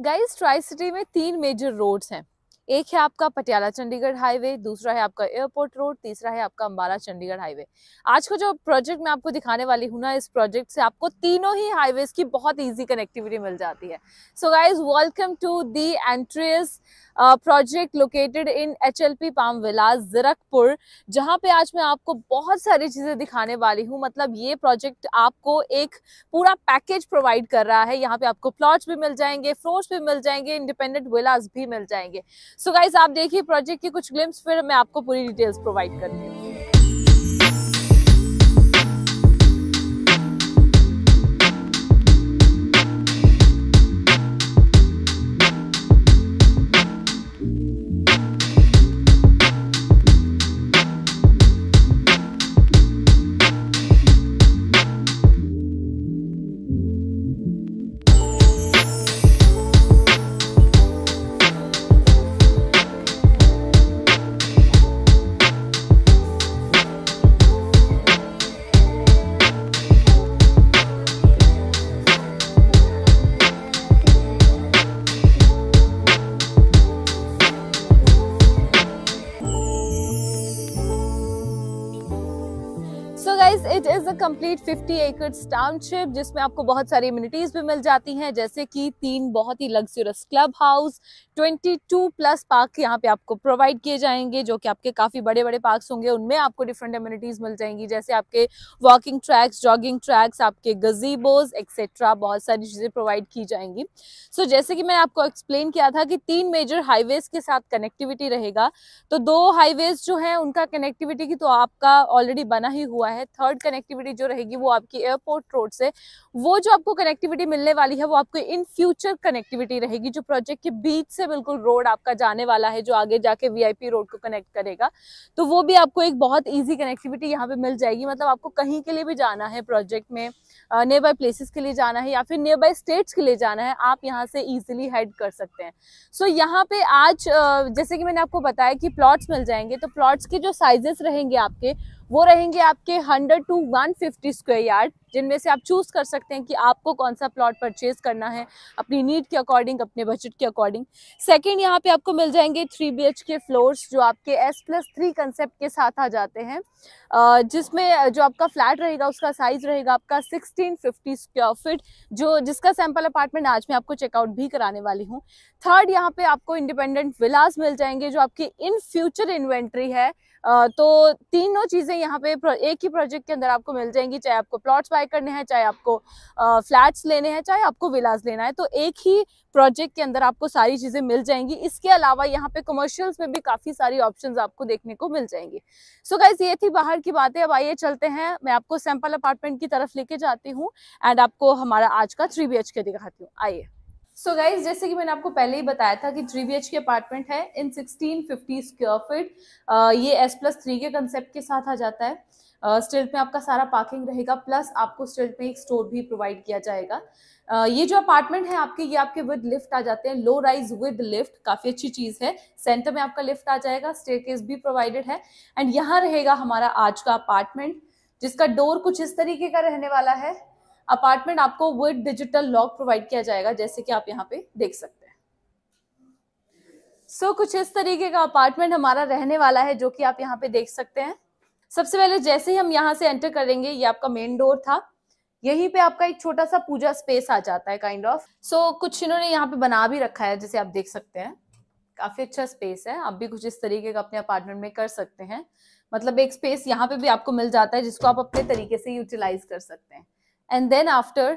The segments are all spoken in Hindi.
गाइस ट्राई सिटी में तीन मेजर रोड्स हैं एक है आपका पटियाला चंडीगढ़ हाईवे दूसरा है आपका एयरपोर्ट रोड तीसरा है आपका अम्बाला चंडीगढ़ हाईवे आज का जो प्रोजेक्ट मैं आपको दिखाने वाली हूँ ना इस प्रोजेक्ट से आपको तीनों ही हाईवेज की बहुत ईजी कनेक्टिविटी मिल जाती है so guys welcome to the एंट्रियस project located in H L P palm villas Zirakpur जहाँ पे आज मैं आपको बहुत सारी चीज़ें दिखाने वाली हूँ मतलब ये प्रोजेक्ट आपको एक पूरा पैकेज प्रोवाइड कर रहा है यहाँ पे आपको प्लॉट्स भी मिल जाएंगे फ्लोर्स भी मिल जाएंगे इंडिपेंडेंट विलास भी मिल जाएंगे सो गाइज आप देखिए प्रोजेक्ट की कुछ ग्लिम्स फिर मैं आपको पूरी डिटेल्स प्रोवाइड करती हूँ guys it is a complete 50 acres township जिसमें आपको बहुत सारी इम्यूनिटीज भी मिल जाती हैं जैसे कि तीन बहुत ही luxurious club house 22 plus park यहां पे आपको प्रोवाइड किए जाएंगे जो कि आपके काफ़ी बड़े बड़े पार्क्स होंगे उनमें आपको डिफरेंट इम्यूनिटीज़ मिल जाएंगी जैसे आपके वॉकिंग ट्रैक्स जॉगिंग ट्रैक्स आपके गजीबोज एक्सेट्रा बहुत सारी चीज़ें प्रोवाइड की जाएंगी सो so, जैसे कि मैंने आपको एक्सप्लेन किया था कि तीन मेजर हाईवेज़ के साथ कनेक्टिविटी रहेगा तो दो हाईवेज़ जो है उनका कनेक्टिविटी की तो आपका ऑलरेडी बना ही हुआ है थर्ड कनेक्टिविटी जो रहेगी वो आपकी एयरपोर्ट रोड से वो जो आपको कनेक्टिविटी मिलने वाली है वो आपको इन फ्यूचर कनेक्टिविटी रहेगी जो प्रोजेक्ट के बीच से बिल्कुल रोड आपका जाने वाला है जो आगे जाके वी रोड को कनेक्ट करेगा तो वो भी आपको एक बहुत ईजी कनेक्टिविटी यहाँ पे मिल जाएगी मतलब आपको कहीं के लिए भी जाना है प्रोजेक्ट में नियर बाई प्लेसेस के लिए जाना है या फिर नियर बाई स्टेट्स के लिए जाना है आप यहाँ से ईजिली हेड कर सकते हैं सो so, यहाँ पे आज जैसे कि मैंने आपको बताया कि प्लॉट्स मिल जाएंगे तो प्लॉट्स के जो साइजेस रहेंगे आपके वो रहेंगे आपके 100 टू 150 स्क्वेयर यार्ड जिनमें से आप चूज़ कर सकते हैं कि आपको कौन सा प्लॉट परचेज करना है अपनी नीड के अकॉर्डिंग अपने बजट के अकॉर्डिंग सेकंड यहाँ पे आपको मिल जाएंगे थ्री बी के फ्लोर्स जो आपके एस प्लस थ्री कंसेप्ट के साथ आ जाते हैं जिसमें जो आपका फ्लैट रहेगा उसका साइज रहेगा आपका सिक्सटीन फिफ्टी स्क्वायर फिट जो जिसका सैम्पल अपार्टमेंट आज मैं आपको चेकआउट भी कराने वाली हूँ थर्ड यहाँ पे आपको इंडिपेंडेंट विलास मिल जाएंगे जो आपकी इन फ्यूचर इन्वेंट्री है तो तीनों चीज़ें यहाँ पे एक ही प्रोजेक्ट के अंदर आपको मिल जाएंगी चाहे आपको प्लॉट्स बाय करने हैं चाहे आपको फ्लैट्स लेने हैं चाहे आपको विलास लेना है तो एक ही प्रोजेक्ट के अंदर आपको सारी चीज़ें मिल जाएंगी इसके अलावा यहाँ पे कमर्शियल्स में भी काफ़ी सारी ऑप्शंस आपको देखने को मिल जाएंगी सो so गाइज ये थी बाहर की बातें अब आइए चलते हैं मैं आपको सैम्पल अपार्टमेंट की तरफ लेके जाती हूँ एंड आपको हमारा आज का थ्री बी दिखाती हूँ आइए सो गाइज जैसे कि मैंने आपको पहले ही बताया था कि three B H K apartment है in sixteen fifty square feet ये एस प्लस थ्री के कंसेप्ट के साथ आ जाता है स्टिल्ट uh, में आपका सारा पार्किंग रहेगा प्लस आपको स्टिल्ट में एक स्टोर भी प्रोवाइड किया जाएगा uh, ये जो अपार्टमेंट है आपके ये आपके विद लिफ्ट आ जाते हैं लो राइज विद लिफ्ट काफ़ी अच्छी चीज़ है सेंटर में आपका लिफ्ट आ जाएगा स्टेयर भी प्रोवाइडेड है एंड यहाँ रहेगा हमारा आज का अपार्टमेंट जिसका डोर कुछ इस तरीके का रहने वाला है अपार्टमेंट आपको विद डिजिटल लॉक प्रोवाइड किया जाएगा जैसे कि आप यहाँ पे देख सकते हैं सो so, कुछ इस तरीके का अपार्टमेंट हमारा रहने वाला है जो कि आप यहाँ पे देख सकते हैं सबसे पहले जैसे ही हम यहाँ से एंटर करेंगे ये आपका मेन डोर था यहीं पे आपका एक छोटा सा पूजा स्पेस आ जाता है काइंड ऑफ सो कुछ इन्होंने यहाँ पे बना भी रखा है जैसे आप देख सकते हैं काफी अच्छा स्पेस है आप भी कुछ इस तरीके का अपने अपार्टमेंट में कर सकते हैं मतलब एक स्पेस यहाँ पे भी आपको मिल जाता है जिसको आप अपने तरीके से यूटिलाइज कर सकते हैं एंड देन आफ्टर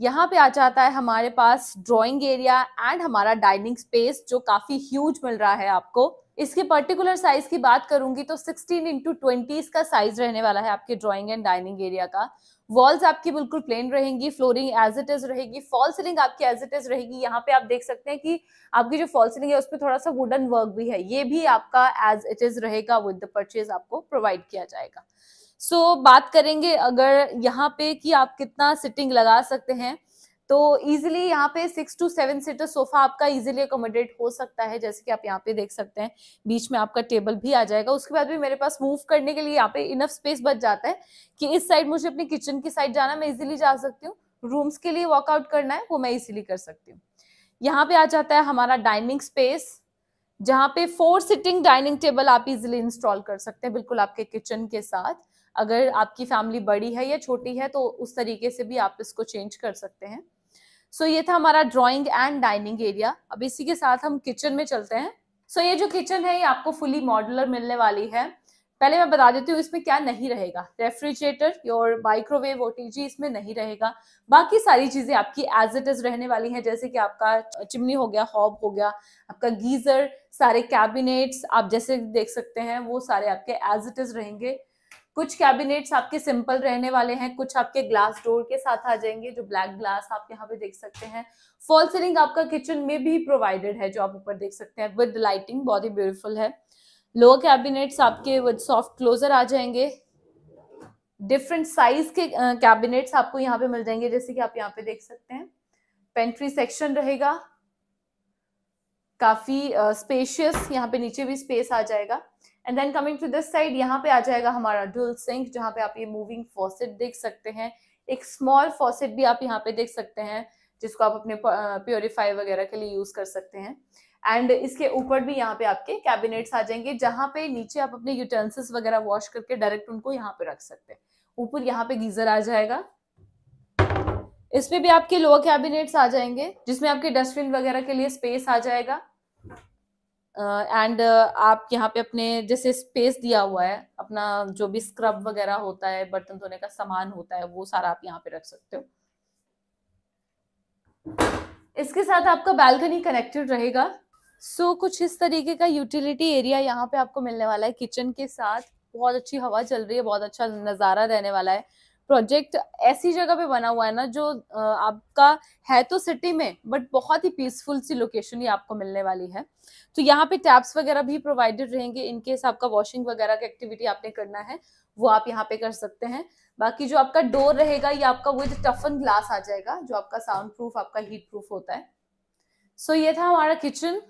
यहाँ पे आ जाता है हमारे पास ड्राइंग एरिया एंड हमारा डाइनिंग स्पेस जो काफी ह्यूज मिल रहा है आपको इसके पर्टिकुलर साइज की बात करूंगी तो 16 इंटू ट्वेंटी इसका साइज रहने वाला है आपके ड्राइंग एंड डाइनिंग एरिया का वॉल्स आपकी बिल्कुल प्लेन रहेंगी फ्लोरिंग एज इट इज रहेगी फॉल सीलिंग आपकी एज इट इज रहेगी यहाँ पे आप देख सकते हैं कि आपकी जो फॉल सीलिंग है उसमें थोड़ा सा वुडन वर्क भी है ये भी आपका एज इट इज रहेगा विद द परचेज आपको प्रोवाइड किया जाएगा सो so, बात करेंगे अगर यहाँ पे कि आप कितना सिटिंग लगा सकते हैं तो इजिली यहाँ पे six to seven seater sofa आपका इजिली अकोमोडेट हो सकता है जैसे कि आप यहाँ पे देख सकते हैं बीच में आपका टेबल भी आ जाएगा उसके बाद भी मेरे पास मूव करने के लिए यहाँ पे इनफ स्पेस बच जाता है कि इस साइड मुझे अपनी किचन की साइड जाना मैं इजिली जा सकती हूँ रूम्स के लिए वर्कआउट करना है वो मैं इजिली कर सकती हूँ यहाँ पे आ जाता है हमारा डाइनिंग स्पेस जहाँ पे फोर सिटिंग डाइनिंग टेबल आप इजिली इंस्टॉल कर सकते हैं बिल्कुल आपके किचन के साथ अगर आपकी फैमिली बड़ी है या छोटी है तो उस तरीके से भी आप इसको चेंज कर सकते हैं सो so, ये था हमारा ड्राइंग एंड डाइनिंग एरिया अब इसी के साथ हम किचन में चलते हैं सो so, ये जो किचन है ये आपको फुली मॉडुलर मिलने वाली है पहले मैं बता देती हूँ इसमें क्या नहीं रहेगा रेफ्रिजरेटर और माइक्रोवेव ओ इसमें नहीं रहेगा बाकी सारी चीज़ें आपकी एज इट इज़ रहने वाली हैं जैसे कि आपका चिमनी हो गया हॉब हो गया आपका गीज़र सारे कैबिनेट्स आप जैसे देख सकते हैं वो सारे आपके एज इट इज़ रहेंगे कुछ कैबिनेट्स आपके सिंपल रहने वाले हैं कुछ आपके ग्लास डोर के साथ आ जाएंगे जो ब्लैक ग्लास आप यहाँ पे देख सकते हैं फॉल सीलिंग आपका किचन में भी प्रोवाइडेड है जो आप ऊपर देख सकते हैं विद लाइटिंग बहुत ही ब्यूटिफुल है लोअर कैबिनेट्स आपके विद सॉफ्ट क्लोजर आ जाएंगे डिफरेंट साइज के कैबिनेट्स uh, आपको यहाँ पे मिल जाएंगे जैसे कि आप यहाँ पे देख सकते हैं पेंट्री सेक्शन रहेगा काफी स्पेशियस uh, यहाँ पे नीचे भी स्पेस आ जाएगा and then coming to this side यहाँ पे आ जाएगा हमारा डुल सिंक जहाँ पे आप ये मूविंग फॉसेट देख सकते हैं एक स्मॉल फॉसेट भी आप यहाँ पे देख सकते हैं जिसको आप अपने प्योरीफाई वगैरह के लिए यूज कर सकते हैं एंड इसके ऊपर भी यहाँ पे आपके कैबिनेट्स आ जाएंगे जहाँ पे नीचे आप अपने यूटेंसिल्स वगैरह वॉश करके डायरेक्ट उनको यहाँ पे रख सकते हैं ऊपर यहाँ पे गीजर आ जाएगा इसमें भी आपके लोअर कैबिनेट्स आ जाएंगे जिसमें आपके डस्टबिन वगैरह के लिए स्पेस आ जाएगा एंड uh, uh, आप यहाँ पे अपने जैसे स्पेस दिया हुआ है अपना जो भी स्क्रब वगैरह होता है बर्तन धोने का सामान होता है वो सारा आप यहाँ पे रख सकते हो इसके साथ आपका बालकनी कनेक्टेड रहेगा सो so, कुछ इस तरीके का यूटिलिटी एरिया यहाँ पे आपको मिलने वाला है किचन के साथ बहुत अच्छी हवा चल रही है बहुत अच्छा नज़ारा रहने वाला है प्रोजेक्ट ऐसी जगह पे बना हुआ है ना जो आपका है तो सिटी में बट बहुत ही पीसफुल सी लोकेशन ही आपको मिलने वाली है तो यहाँ पे टैप्स वगैरह भी प्रोवाइडेड रहेंगे इनकेस आपका वॉशिंग वगैरह का एक्टिविटी आपने करना है वो आप यहाँ पे कर सकते हैं बाकी जो आपका डोर रहेगा ये आपका विद टफन ग्लास आ जाएगा जो आपका साउंड प्रूफ आपका हीट प्रूफ होता है सो so, ये था हमारा kitchen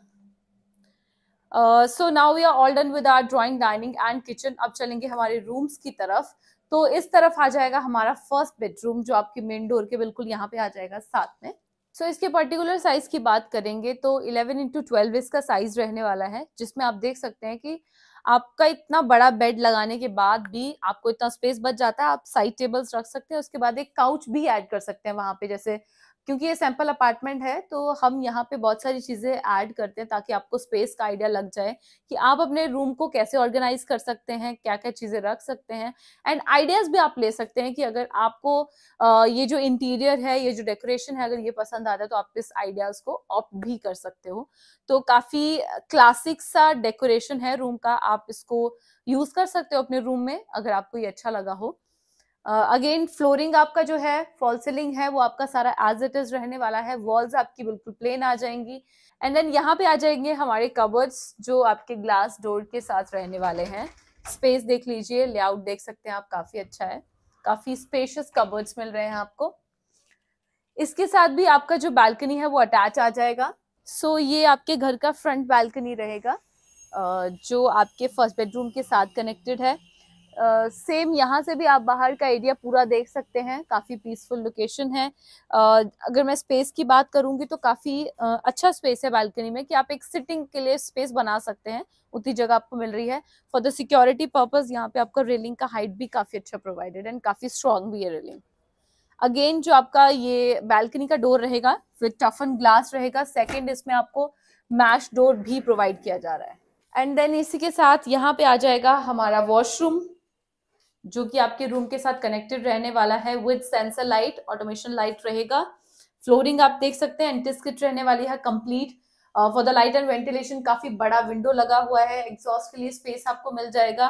so now we are all done with our drawing dining and kitchen अब चलेंगे हमारे रूम्स की तरफ तो इस तरफ आ जाएगा हमारा फर्स्ट बेडरूम जो आपके मेन डोर के बिल्कुल यहाँ पे आ जाएगा साथ में सो so, इसके पर्टिकुलर साइज की बात करेंगे तो 11 इंटू ट्वेल्व इसका साइज रहने वाला है जिसमें आप देख सकते हैं कि आपका इतना बड़ा बेड लगाने के बाद भी आपको इतना स्पेस बच जाता है आप साइड टेबल्स रख सकते हैं उसके बाद एक काउच भी ऐड कर सकते हैं वहां पे जैसे क्योंकि ये सैम्पल अपार्टमेंट है तो हम यहाँ पे बहुत सारी चीज़ें ऐड करते हैं ताकि आपको स्पेस का आइडिया लग जाए कि आप अपने रूम को कैसे ऑर्गेनाइज कर सकते हैं क्या क्या चीज़ें रख सकते हैं एंड आइडियाज़ भी आप ले सकते हैं कि अगर आपको ये जो इंटीरियर है ये जो डेकोरेशन है अगर ये पसंद आता है तो आप इस आइडियाज़ को ऑप्ट भी कर सकते हो तो काफ़ी क्लासिक सा डेकोरेशन है रूम का आप इसको यूज़ कर सकते हो अपने रूम में अगर आपको ये अच्छा लगा हो अगेन फ्लोरिंग आपका जो है फॉल सीलिंग है वो आपका सारा एज इट इज रहने वाला है वॉल्स आपकी बिल्कुल प्लेन आ जाएंगी एंड देन यहाँ पे आ जाएंगे हमारे कवर्स जो आपके ग्लास डोर के साथ रहने वाले हैं स्पेस देख लीजिए लेआउट देख सकते हैं आप काफी अच्छा है काफी स्पेशियस कवर्स मिल रहे हैं आपको इसके साथ भी आपका जो बालकनी है वो अटैच आ जाएगा सो so, ये आपके घर का फ्रंट बालकनी रहेगा जो आपके फर्स्ट बेडरूम के साथ कनेक्टेड है सेम uh, यहाँ से भी आप बाहर का एरिया पूरा देख सकते हैं काफ़ी पीसफुल लोकेशन है uh, अगर मैं स्पेस की बात करूँगी तो काफ़ी uh, अच्छा स्पेस है बालकनी में कि आप एक सिटिंग के लिए स्पेस बना सकते हैं उतनी जगह आपको मिल रही है फॉर द सिक्योरिटी पर्पज़ यहाँ पे आपका रेलिंग का हाइट भी काफ़ी अच्छा प्रोवाइडेड एंड काफ़ी स्ट्रॉन्ग भी है रेलिंग अगेन जो आपका ये बैल्कनी का डोर रहेगा विद टफन ग्लास रहेगा सेकेंड इसमें आपको मैश डोर भी प्रोवाइड किया जा रहा है एंड देन इसी के साथ यहाँ पे आ जाएगा हमारा वॉशरूम जो कि आपके रूम के साथ कनेक्टेड रहने वाला है with sensor light automation light रहेगा फ्लोरिंग आप देख सकते हैं एंटिस्किट रहने वाली है complete for the light and ventilation काफी बड़ा विंडो लगा हुआ है एग्जॉस्ट के लिए स्पेस आपको मिल जाएगा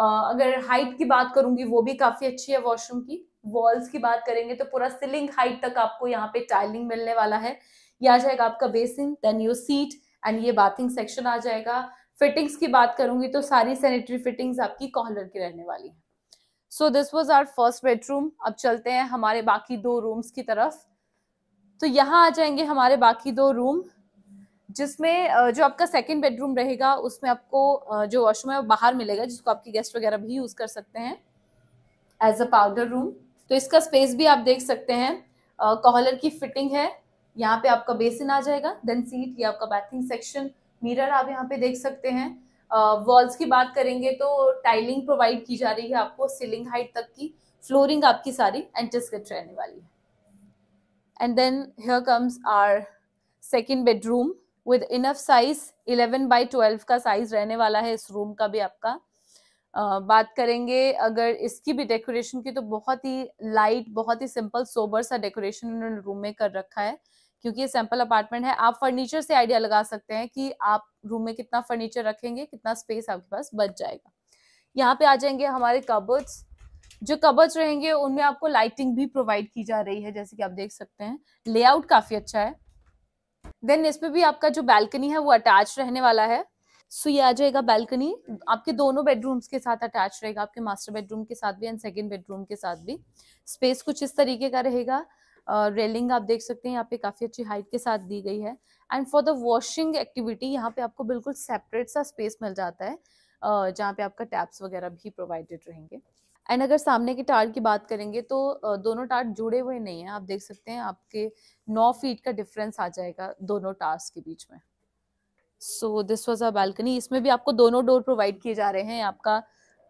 uh, अगर हाइट की बात करूंगी वो भी काफी अच्छी है वॉशरूम की वॉल्स की बात करेंगे तो पूरा सीलिंग हाइट तक आपको यहाँ पे टाइलिंग मिलने वाला है ये आ जाएगा आपका basin then your seat and ये बाथिंग सेक्शन आ जाएगा फिटिंग्स की बात करूंगी तो सारी सैनिटरी फिटिंग्स आपकी कॉलर की रहने वाली है so this was our first bedroom अब चलते हैं हमारे बाकी दो रूम्स की तरफ तो यहाँ आ जाएंगे हमारे बाकी दो रूम जिसमें जो आपका सेकेंड बेडरूम रहेगा उसमें आपको जो वॉशरूम है वो बाहर मिलेगा जिसको आपकी गेस्ट वगैरह भी यूज़ कर सकते हैं एज अ पाउडर रूम तो इसका स्पेस भी आप देख सकते हैं कॉलर की फिटिंग है यहाँ पे आपका बेसिन आ जाएगा देन सीट या आपका बैथिंग सेक्शन मिरर आप यहाँ पे देख सकते हैं वॉल्स की बात करेंगे तो टाइलिंग प्रोवाइड की जा रही है आपको सीलिंग हाइट तक की फ्लोरिंग आपकी सारी एंटेस्ट रहने वाली है and then here comes our second bedroom with enough size eleven by twelve का साइज रहने वाला है इस रूम का भी आपका Uh, बात करेंगे अगर इसकी भी डेकोरेशन की तो बहुत ही लाइट बहुत ही सिंपल सोबर सा डेकोरेशन उन्होंने रूम में कर रखा है क्योंकि ये सैंपल अपार्टमेंट है आप फर्नीचर से आइडिया लगा सकते हैं कि आप रूम में कितना फर्नीचर रखेंगे कितना स्पेस आपके पास बच जाएगा यहाँ पे आ जाएंगे हमारे कबर्ड्स जो कबर्ड्स रहेंगे उनमें आपको लाइटिंग भी प्रोवाइड की जा रही है जैसे कि आप देख सकते हैं लेआउट काफी अच्छा है देन इसमें भी आपका जो बैल्कनी है वो अटैच रहने वाला है सो ये आ जाएगा बैल्कनी आपके दोनों बेडरूम्स के साथ अटैच रहेगा आपके मास्टर बेडरूम के साथ भी एंड सेकेंड बेडरूम के साथ भी स्पेस कुछ इस तरीके का रहेगा रेलिंग आप देख सकते हैं यहाँ पे काफ़ी अच्छी हाइट के साथ दी गई है and for the washing activity यहाँ पे आपको बिल्कुल सेपरेट सा स्पेस मिल जाता है जहाँ पे आपका टैप्स वगैरह भी प्रोवाइडेड रहेंगे एंड अगर सामने के टार की बात करेंगे तो दोनों टार जुड़े हुए नहीं है आप देख सकते हैं आपके नौ फीट का डिफरेंस आ जाएगा दोनों टार्स के बीच में so this was a balcony इसमें भी आपको दोनों डोर प्रोवाइड किए जा रहे हैं आपका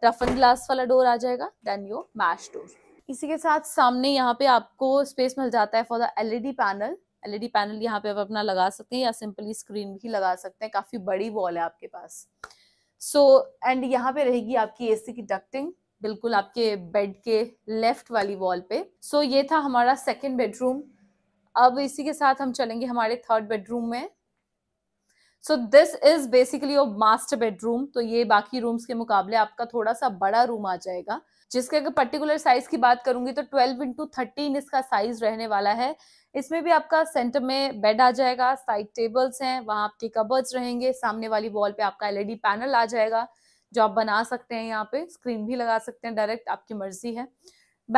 टफन ग्लास वाला डोर आ जाएगा देन यो मैश डोर इसी के साथ सामने यहाँ पे आपको स्पेस मिल जाता है for the LED panel LED panel यहाँ पे आप अपना लगा सकते हैं या सिंपली स्क्रीन भी लगा सकते हैं काफी बड़ी वॉल है आपके पास सो so, एंड यहाँ पे रहेगी आपकी एसी की डक्टिंग बिल्कुल आपके बेड के लेफ्ट वाली वॉल पे सो so, ये था हमारा सेकेंड बेडरूम अब इसी के साथ हम चलेंगे हमारे थर्ड बेडरूम में so this is basically your master bedroom तो ये बाकी रूम्स के मुकाबले आपका थोड़ा सा बड़ा रूम आ जाएगा जिसके अगर पर्टिकुलर साइज की बात करूंगी तो 12 इंटू थर्टीन इसका साइज रहने वाला है इसमें भी आपका सेंटर में बेड आ जाएगा साइड टेबल्स हैं वहाँ आपके कबर्स रहेंगे सामने वाली वॉल पे आपका एलईडी पैनल आ जाएगा जो आप बना सकते हैं यहाँ पे स्क्रीन भी लगा सकते हैं डायरेक्ट आपकी मर्जी है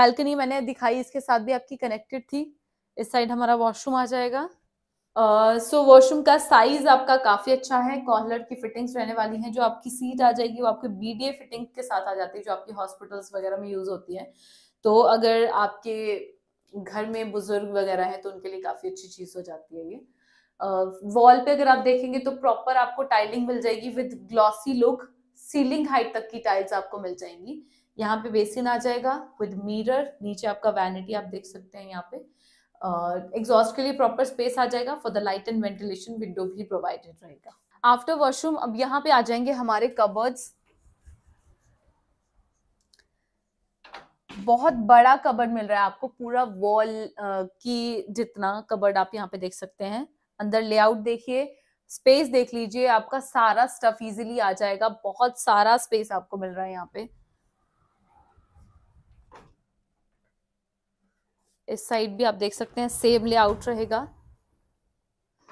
बैल्कनी मैंने दिखाई इसके साथ भी आपकी कनेक्टेड थी इस साइड हमारा वॉशरूम आ जाएगा सो वॉशरूम का साइज आपका काफी अच्छा है कॉलर की फिटिंग्स रहने वाली हैं जो आपकी सीट आ जाएगी वो आपके बीडीए फिटिंग के साथ आ जाती है जो आपकी हॉस्पिटल्स वगैरह में यूज होती है तो अगर आपके घर में बुजुर्ग वगैरह है तो उनके लिए काफी अच्छी चीज हो जाती है ये वॉल uh, पे अगर आप देखेंगे तो प्रॉपर आपको टाइलिंग मिल जाएगी with glossy look ceiling height तक की टाइल्स आपको मिल जाएंगी यहाँ पे बेसिन आ जाएगा विद मिरर नीचे आपका वैनिटी आप देख सकते हैं यहाँ पे एग्जॉस्ट के लिए प्रॉपर स्पेस आ जाएगा for the light and ventilation window भी प्रोवाइडेड रहेगा आफ्टर वॉशरूम अब यहाँ पे आ जाएंगे हमारे कबर्ड्स बहुत बड़ा कबर्ड मिल रहा है आपको पूरा वॉल की जितना कबर्ड आप यहाँ पे देख सकते हैं अंदर लेआउट देखिए स्पेस देख लीजिए आपका सारा स्टफ इजीली आ जाएगा बहुत सारा स्पेस आपको मिल रहा है यहाँ पे इस साइड भी आप देख सकते हैं सेम लेआउट रहेगा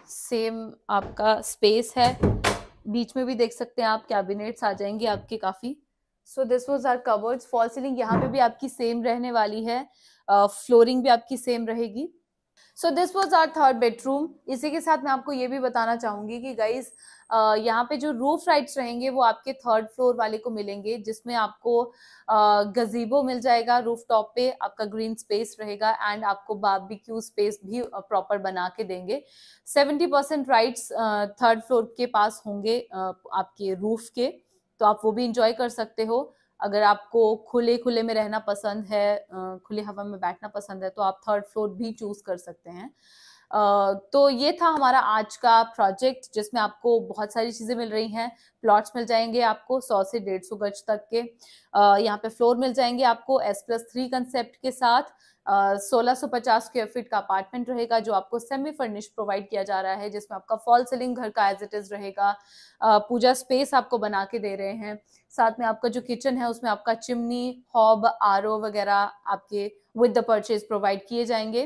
सेम आपका स्पेस है बीच में भी देख सकते हैं आप कैबिनेट्स आ जाएंगे आपके काफ़ी so this was our covered fall ceiling यहाँ पे भी आपकी सेम रहने वाली है फ्लोरिंग uh, भी आपकी सेम रहेगी so this was our third bedroom इसी के साथ मैं आपको ये भी बताना चाहूंगी कि गाइज यहाँ पे जो रूफ राइट्स रहेंगे वो आपके थर्ड फ्लोर वाले को मिलेंगे जिसमें आपको गजीबो मिल जाएगा रूफ टॉप पे आपका ग्रीन स्पेस रहेगा एंड आपको बारबेक्यू स्पेस भी प्रॉपर बना के देंगे seventy percent rights third floor के पास होंगे आपके रूफ के तो आप वो भी इंजॉय कर सकते हो अगर आपको खुले खुले में रहना पसंद है खुली हवा में बैठना पसंद है तो आप थर्ड फ्लोर भी चूज कर सकते हैं तो ये था हमारा आज का प्रोजेक्ट जिसमें आपको बहुत सारी चीज़ें मिल रही हैं प्लॉट्स मिल जाएंगे आपको सौ से डेढ़ सौ गज तक के यहाँ पे फ्लोर मिल जाएंगे आपको एस प्लस थ्री कंसेप्ट के साथ सोलह सौ पचास स्क्वेयर फीट का अपार्टमेंट रहेगा जो आपको सेमी फर्निश प्रोवाइड किया जा रहा है जिसमें आपका फॉल सीलिंग घर का एज इट इज रहेगा पूजा स्पेस आपको बना के दे रहे हैं साथ में आपका जो किचन है उसमें आपका चिमनी हॉब आर वगैरह आपके विद द परचेज प्रोवाइड किए जाएंगे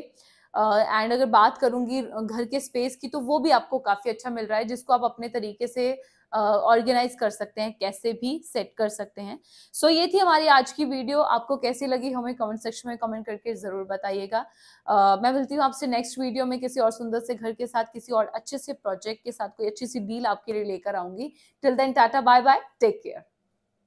एंड अगर बात करूंगी घर के स्पेस की तो वो भी आपको काफ़ी अच्छा मिल रहा है जिसको आप अपने तरीके से ऑर्गेनाइज uh, कर सकते हैं कैसे भी सेट कर सकते हैं सो so, ये थी हमारी आज की वीडियो आपको कैसी लगी हमें कमेंट सेक्शन में कमेंट करके ज़रूर बताइएगा uh, मैं मिलती हूँ आपसे नेक्स्ट वीडियो में किसी और सुंदर से घर के साथ किसी और अच्छे से प्रोजेक्ट के साथ कोई अच्छी सी डील आपके लिए लेकर आऊंगी till then tata bye bye take care